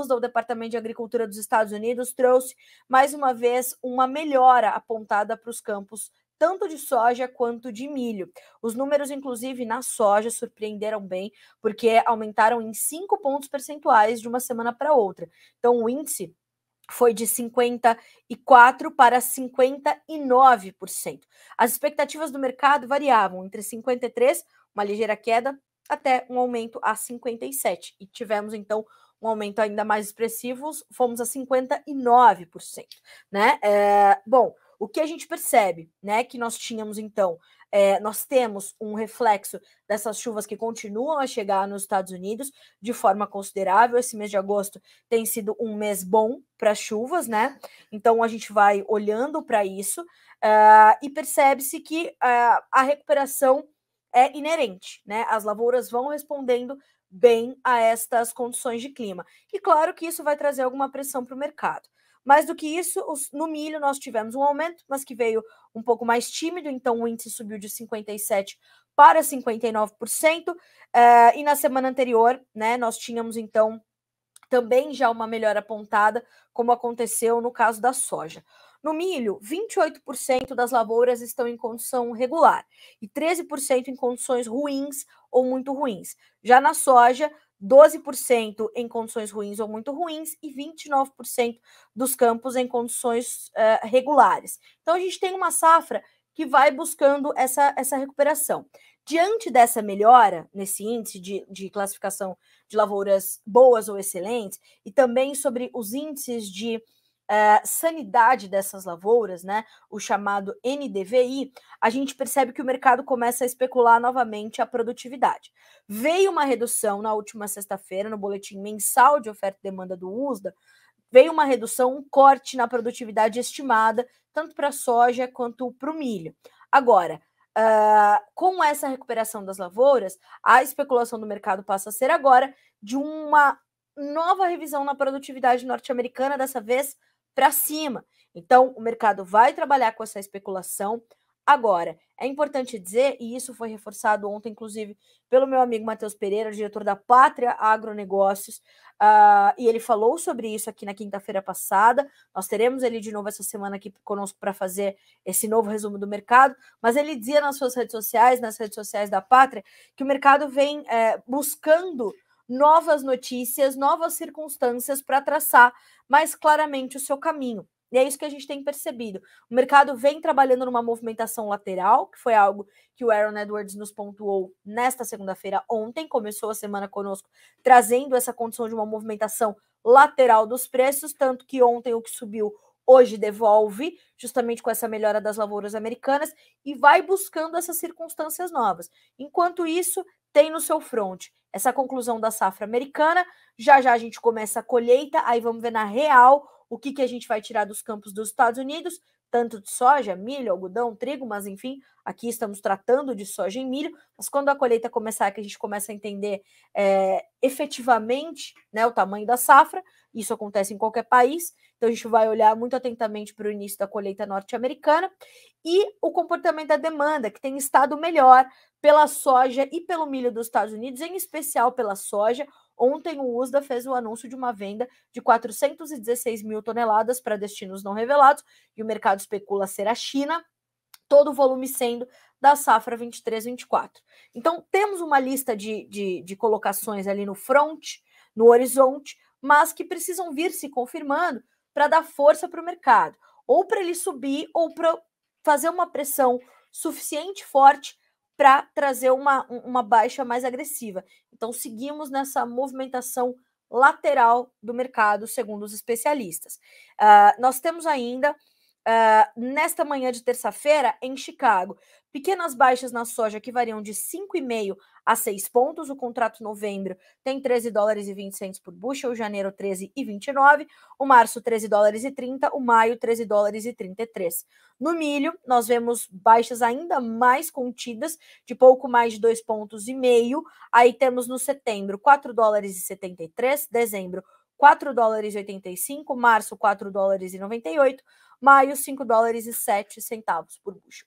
USDA, o Departamento de Agricultura dos Estados Unidos, trouxe mais uma vez uma melhora apontada para os campos tanto de soja quanto de milho. Os números, inclusive, na soja surpreenderam bem, porque aumentaram em 5 pontos percentuais de uma semana para outra. Então, o índice foi de 54 para 59%. As expectativas do mercado variavam entre 53, uma ligeira queda, até um aumento a 57 e tivemos então um aumento ainda mais expressivo, fomos a 59%. Né? É, bom, o que a gente percebe, né, que nós tínhamos então, é, nós temos um reflexo dessas chuvas que continuam a chegar nos Estados Unidos de forma considerável. Esse mês de agosto tem sido um mês bom para chuvas, né? Então a gente vai olhando para isso uh, e percebe-se que uh, a recuperação é inerente, né? As lavouras vão respondendo bem a estas condições de clima. E claro que isso vai trazer alguma pressão para o mercado. Mais do que isso, no milho nós tivemos um aumento, mas que veio um pouco mais tímido, então o índice subiu de 57 para 59%. Eh, e na semana anterior, né, nós tínhamos então também já uma melhora apontada, como aconteceu no caso da soja. No milho, 28% das lavouras estão em condição regular e 13% em condições ruins ou muito ruins. Já na soja, 12% em condições ruins ou muito ruins e 29% dos campos em condições uh, regulares. Então a gente tem uma safra que vai buscando essa, essa recuperação. Diante dessa melhora nesse índice de, de classificação de lavouras boas ou excelentes, e também sobre os índices de uh, sanidade dessas lavouras, né, o chamado NDVI, a gente percebe que o mercado começa a especular novamente a produtividade. Veio uma redução na última sexta-feira no boletim mensal de oferta e demanda do USDA, veio uma redução, um corte na produtividade estimada, tanto para a soja quanto para o milho. Agora, Uh, com essa recuperação das lavouras, a especulação do mercado passa a ser agora de uma nova revisão na produtividade norte-americana, dessa vez para cima. Então, o mercado vai trabalhar com essa especulação. Agora, é importante dizer, e isso foi reforçado ontem, inclusive, pelo meu amigo Matheus Pereira, diretor da Pátria Agronegócios, uh, e ele falou sobre isso aqui na quinta-feira passada. Nós teremos ele de novo essa semana aqui conosco para fazer esse novo resumo do mercado, mas ele dizia nas suas redes sociais, nas redes sociais da Pátria, que o mercado vem é, buscando novas notícias, novas circunstâncias para traçar mais claramente o seu caminho. E é isso que a gente tem percebido. O mercado vem trabalhando numa movimentação lateral, que foi algo que o Aaron Edwards nos pontuou nesta segunda-feira, ontem. Começou a semana conosco trazendo essa condição de uma movimentação lateral dos preços, tanto que ontem o que subiu hoje devolve, justamente com essa melhora das lavouras americanas, e vai buscando essas circunstâncias novas. Enquanto isso, tem no seu front essa conclusão da safra americana. Já já a gente começa a colheita, aí vamos ver na real o que, que a gente vai tirar dos campos dos Estados Unidos, tanto de soja, milho, algodão, trigo, mas enfim, aqui estamos tratando de soja e milho. Mas quando a colheita começar, que a gente começa a entender é, efetivamente né, o tamanho da safra, isso acontece em qualquer país, então a gente vai olhar muito atentamente para o início da colheita norte-americana e o comportamento da demanda, que tem estado melhor pela soja e pelo milho dos Estados Unidos, em especial pela soja. Ontem o USDA fez o anúncio de uma venda de 416 mil toneladas para destinos não revelados e o mercado especula ser a China, todo o volume sendo da safra 23-24. Então temos uma lista de, de, de colocações ali no front, no horizonte, mas que precisam vir se confirmando para dar força para o mercado, ou para ele subir, ou para fazer uma pressão suficiente forte para trazer uma, uma baixa mais agressiva. Então, seguimos nessa movimentação lateral do mercado, segundo os especialistas. Uh, nós temos ainda uh, nesta manhã de terça-feira em Chicago. Pequenas baixas na soja que variam de 5,5 a 6 pontos. O contrato novembro tem 13 dólares e 20 centos por bushel, janeiro 13 e 29, o março 13 dólares e 30, o maio 13 dólares e 33. No milho, nós vemos baixas ainda mais contidas, de pouco mais de 2 pontos e meio. Aí temos no setembro 4 dólares e 73, dezembro 4 dólares e 85, março 4 dólares e 98, maio 5 dólares e 7 centavos por bucho.